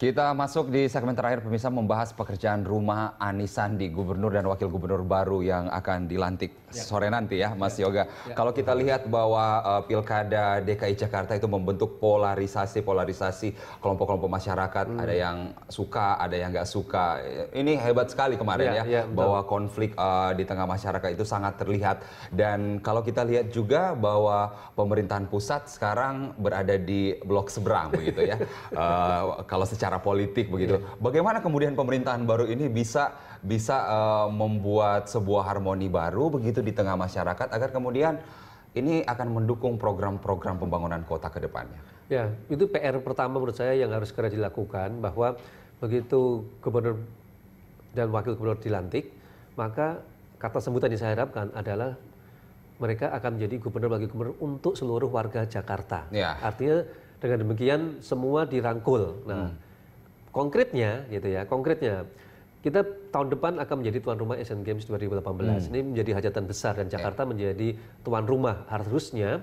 Kita masuk di segmen terakhir pemirsa membahas pekerjaan rumah Anis Sandi, gubernur dan wakil gubernur baru yang akan dilantik ya. sore nanti ya, Mas ya. Yoga. Ya. Kalau kita lihat bahwa uh, pilkada DKI Jakarta itu membentuk polarisasi, polarisasi kelompok-kelompok masyarakat, hmm. ada yang suka, ada yang nggak suka. Ini hebat sekali kemarin ya, ya, ya bahwa konflik uh, di tengah masyarakat itu sangat terlihat. Dan kalau kita lihat juga bahwa pemerintahan pusat sekarang berada di blok seberang begitu ya. Uh, kalau secara secara politik iya. begitu. Yeah. Bagaimana kemudian pemerintahan baru ini bisa bisa uh, membuat sebuah harmoni baru begitu di tengah masyarakat agar kemudian ini akan mendukung program-program pembangunan kota ke depannya. Ya, itu PR pertama menurut saya yang harus segera dilakukan bahwa begitu gubernur dan wakil gubernur dilantik, maka kata sebutan yang saya harapkan adalah mereka akan menjadi gubernur bagi gubernur untuk seluruh warga Jakarta. Ya. Artinya dengan demikian semua dirangkul. Nah, hmm konkretnya gitu ya, konkretnya kita tahun depan akan menjadi tuan rumah Asian Games 2018. Hmm. Ini menjadi hajatan besar dan Jakarta menjadi tuan rumah harusnya.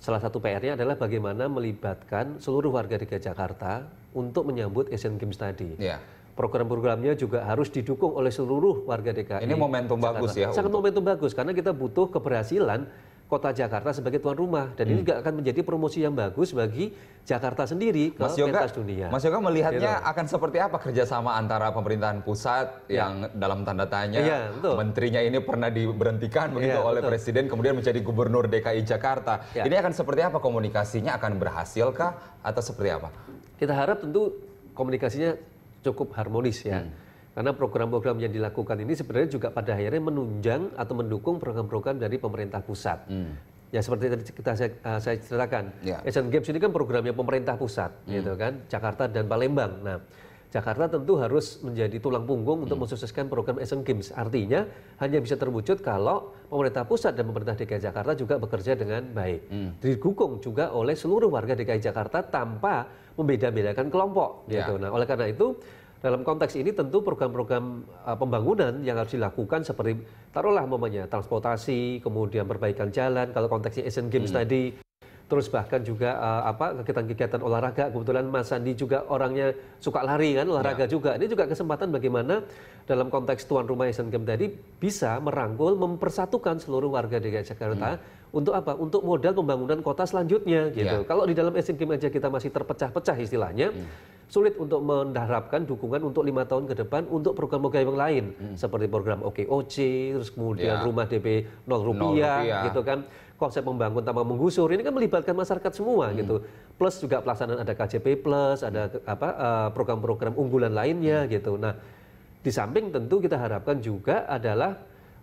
Salah satu PR-nya adalah bagaimana melibatkan seluruh warga dki Jakarta untuk menyambut Asian Games tadi. Ya. program-programnya juga harus didukung oleh seluruh warga DKI. Ini momentum Jakarta. bagus ya. Sangat untuk... momentum bagus karena kita butuh keberhasilan kota Jakarta sebagai tuan rumah dan hmm. ini juga akan menjadi promosi yang bagus bagi Jakarta sendiri ke Mas Yoga, pentas dunia. Mas Yoga melihatnya gitu. akan seperti apa kerjasama antara pemerintahan pusat ya. yang dalam tanda tanya ya, menterinya ini pernah diberhentikan begitu ya, oleh betul. presiden kemudian menjadi gubernur DKI Jakarta. Ya. Ini akan seperti apa komunikasinya akan berhasilkah atau seperti apa? Kita harap tentu komunikasinya cukup harmonis ya. Hmm karena program-program yang dilakukan ini sebenarnya juga pada akhirnya menunjang atau mendukung program-program dari pemerintah pusat. Hmm. Ya seperti tadi kita saya, eh, saya ceritakan, yeah. Asian Games ini kan programnya pemerintah pusat, hmm. gitu kan, Jakarta dan Palembang. Nah, Jakarta tentu harus menjadi tulang punggung untuk hmm. mensukseskan program Asian Games. Artinya hanya bisa terwujud kalau pemerintah pusat dan pemerintah DKI Jakarta juga bekerja dengan baik. Hmm. Didukung juga oleh seluruh warga DKI Jakarta tanpa membeda-bedakan kelompok. Ya. Gitu. Nah, oleh karena itu dalam konteks ini tentu program-program uh, pembangunan yang harus dilakukan seperti taruhlah momennya transportasi, kemudian perbaikan jalan kalau konteksnya Asian Games hmm. tadi terus bahkan juga uh, apa kegiatan-kegiatan olahraga kebetulan Mas Sandi juga orangnya suka lari kan olahraga ya. juga ini juga kesempatan bagaimana dalam konteks tuan rumah Asian Games tadi bisa merangkul mempersatukan seluruh warga DKI Jakarta hmm. untuk apa untuk modal pembangunan kota selanjutnya gitu ya. kalau di dalam Asian Games aja kita masih terpecah-pecah istilahnya hmm sulit untuk mendapatkan dukungan untuk lima tahun ke depan untuk program-program yang lain hmm. seperti program OKOC terus kemudian ya. rumah DP 0 rupiah, 0 rupiah gitu kan konsep membangun tanpa menggusur ini kan melibatkan masyarakat semua hmm. gitu plus juga pelaksanaan ada KJP plus ada hmm. apa eh, program-program uh, unggulan lainnya hmm. gitu nah di samping tentu kita harapkan juga adalah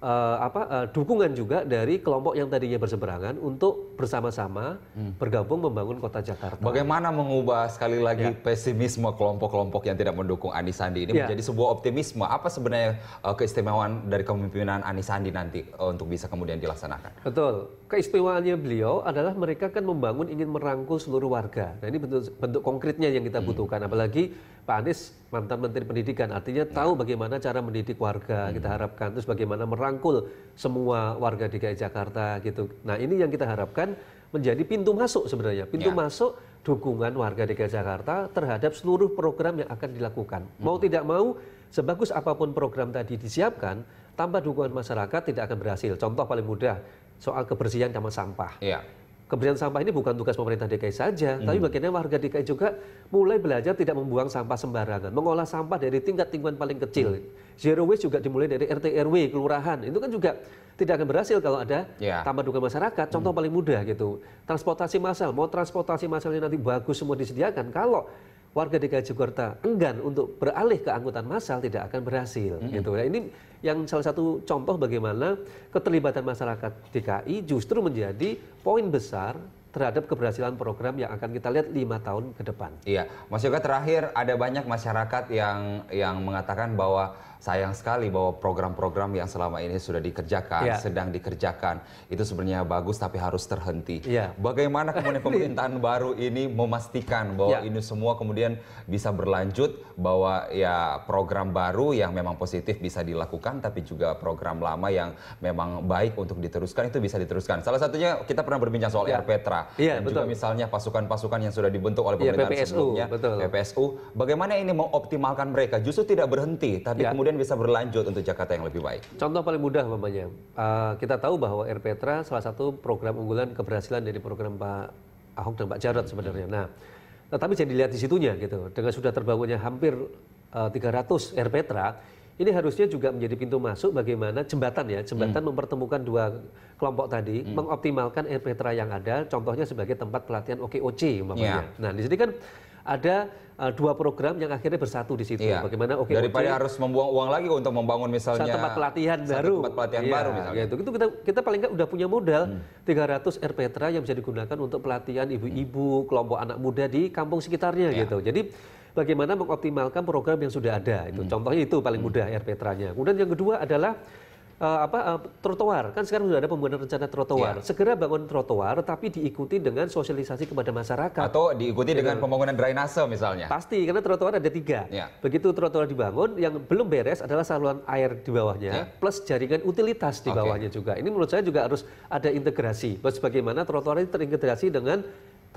uh, apa uh, dukungan juga dari kelompok yang tadinya berseberangan untuk bersama-sama hmm. bergabung membangun kota Jakarta. Bagaimana mengubah sekali lagi ya. pesimisme kelompok-kelompok yang tidak mendukung Anies Sandi ini ya. menjadi sebuah optimisme? Apa sebenarnya uh, keistimewaan dari kepemimpinan Anies Sandi nanti uh, untuk bisa kemudian dilaksanakan? Betul. Keistimewaannya beliau adalah mereka kan membangun ingin merangkul seluruh warga. Nah ini bentuk, bentuk konkretnya yang kita hmm. butuhkan. Hmm. Apalagi Pak Anies mantan Menteri Pendidikan, artinya ya. tahu bagaimana cara mendidik warga. Hmm. Kita harapkan terus bagaimana merangkul semua warga DKI Jakarta gitu. Nah ini yang kita harapkan kemudian menjadi pintu masuk sebenarnya, pintu ya. masuk dukungan warga DKI Jakarta terhadap seluruh program yang akan dilakukan. Hmm. Mau tidak mau, sebagus apapun program tadi disiapkan, tanpa dukungan masyarakat tidak akan berhasil. Contoh paling mudah, soal kebersihan sama sampah. Ya kebersihan sampah ini bukan tugas pemerintah DKI saja, hmm. tapi bagiannya warga DKI juga mulai belajar tidak membuang sampah sembarangan, mengolah sampah dari tingkat lingkungan paling kecil. Hmm. Zero waste juga dimulai dari RT RW, kelurahan. Itu kan juga tidak akan berhasil kalau ada yeah. tambah dukungan masyarakat. Contoh hmm. paling mudah gitu. Transportasi massal, mau transportasi ini nanti bagus semua disediakan kalau warga DKI Jakarta enggan untuk beralih ke angkutan massal tidak akan berhasil. Mm -hmm. gitu. Nah, ini yang salah satu contoh bagaimana keterlibatan masyarakat DKI justru menjadi poin besar terhadap keberhasilan program yang akan kita lihat lima tahun ke depan. Iya, Mas Yoga terakhir ada banyak masyarakat yang yang mengatakan bahwa sayang sekali bahwa program-program yang selama ini sudah dikerjakan, yeah. sedang dikerjakan, itu sebenarnya bagus tapi harus terhenti. Yeah. Bagaimana kemudian pemerintahan baru ini memastikan bahwa yeah. ini semua kemudian bisa berlanjut, bahwa ya program baru yang memang positif bisa dilakukan, tapi juga program lama yang memang baik untuk diteruskan itu bisa diteruskan. Salah satunya kita pernah berbincang soal yeah. Ya. yeah, dan betul. juga misalnya pasukan-pasukan yang sudah dibentuk oleh ya, pemerintahan yeah, PPSU, sebelumnya, betul. PPSU. Bagaimana ini mengoptimalkan mereka? Justru tidak berhenti, tapi yeah. kemudian kemudian bisa berlanjut untuk Jakarta yang lebih baik? Contoh paling mudah mamanya, uh, eh, kita tahu bahwa Air Petra salah satu program unggulan keberhasilan dari program Pak Ahok dan Pak Jarot sebenarnya. Nah, tetapi jadi dilihat di situnya gitu. Dengan sudah terbangunnya hampir uh, eh, 300 air Petra, ini harusnya juga menjadi pintu masuk bagaimana jembatan ya, jembatan hmm. mempertemukan dua kelompok tadi, hmm. mengoptimalkan air Petra yang ada, contohnya sebagai tempat pelatihan OKOC umpamanya. Yeah. Nah, di sini kan ada uh, dua program yang akhirnya bersatu di situ. Iya. Bagaimana oke okay, daripada okay, harus membuang uang lagi untuk membangun misalnya tempat pelatihan satu baru. tempat pelatihan iya, baru misalnya. Gitu. Itu kita kita paling nggak udah punya modal hmm. 300 RPtra yang bisa digunakan untuk pelatihan ibu-ibu, hmm. kelompok anak muda di kampung sekitarnya iya. gitu. Jadi bagaimana mengoptimalkan program yang sudah ada itu. Hmm. Contohnya itu paling hmm. mudah RPtra-nya. Kemudian yang kedua adalah uh, apa uh, trotoar kan sekarang sudah ada pembuatan rencana trotoar. ya. Segera bangun trotoar tapi diikuti dengan sosialisasi kepada masyarakat. Atau diikuti dengan, gitu. dengan pembangunan drainase misalnya. Pasti karena trotoar ada tiga. ya. Begitu trotoar dibangun yang belum beres adalah saluran air di bawahnya ya. plus jaringan utilitas di okay. bawahnya juga. Ini menurut saya juga harus ada integrasi. Bagaimana trotoar ini terintegrasi dengan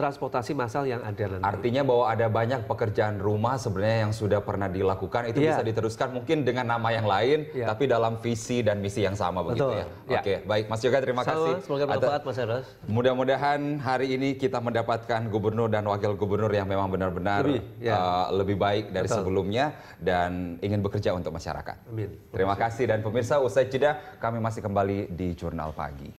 transportasi massal yang ada nanti. Artinya bahwa ada banyak pekerjaan rumah sebenarnya yang sudah pernah dilakukan itu yeah. bisa diteruskan mungkin dengan nama yang lain yeah. tapi dalam visi dan misi yang sama begitu ya. Iya. Oke, okay. baik Mas Yoga terima sama, kasih. Semoga bermanfaat Mas Eros. Mudah-mudahan hari ini kita mendapatkan gubernur dan wakil gubernur yang memang benar-benar lebih, yeah. Iya. uh, lebih baik dari Betul. sebelumnya dan ingin bekerja untuk masyarakat. Amin. Terima kasih dan pemirsa usai jeda kami masih kembali di Jurnal Pagi.